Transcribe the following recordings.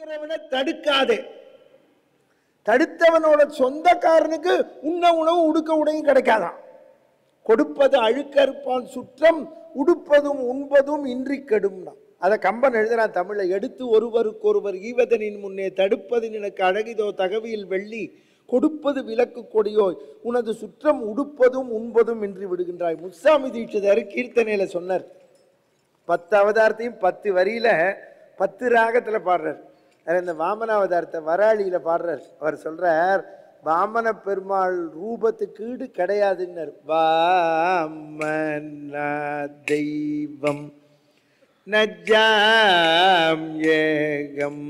இருக்கிறவனை தடுக்காதே தடுத்தவனோட சொந்தக்காரனுக்கு உண்ண உணவு உடுக்க உடையும் கிடைக்காதான் கொடுப்பது அழுக்கறுப்பான் சுற்றம் உடுப்பதும் உண்பதும் இன்றி கெடும்னா அதை கம்பன் எழுதுறான் தமிழை எடுத்து ஒருவருக்கொருவர் ஈவதனின் முன்னே தடுப்பது எனக்கு அழகிதோ தகவியில் வெள்ளி கொடுப்பது விளக்கு கொடியோய் உனது சுற்றம் உடுப்பதும் உண்பதும் இன்றி விடுகின்றாய் முசாமி தீட்சிதர் கீர்த்தனையில் சொன்னார் பத்து அவதாரத்தையும் பத்து வரியில பத்து ராகத்தில் பாடுறார் அதில் இந்த வாமனாவதாரத்தை வராளியில் பாடுறார் அவர் சொல்கிறார் வாமன பெருமாள் ரூபத்துக்கீடு கிடையாதுன்னர் வாமனா தெய்வம் நஜாம் ஏகம்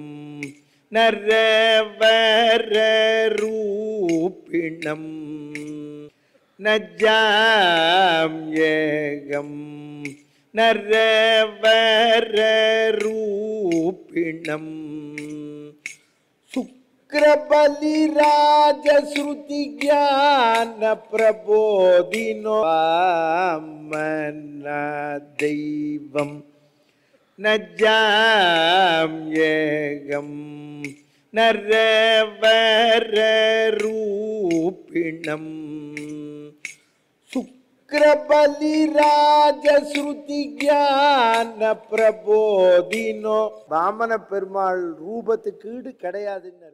நரவர ரூபிணம் நஜாம் ஏகம் நரவர ரூ கூப்பிணம் சுக்கரபலிராஜஸ்ருதிஞானபிரபோதினோ தெய்வம் நஜாம் ஏகம் நரவர ரூபிணம் சுக் பாமன பெருமாள் ரூபத்துக்கு கிடையாதுன்னு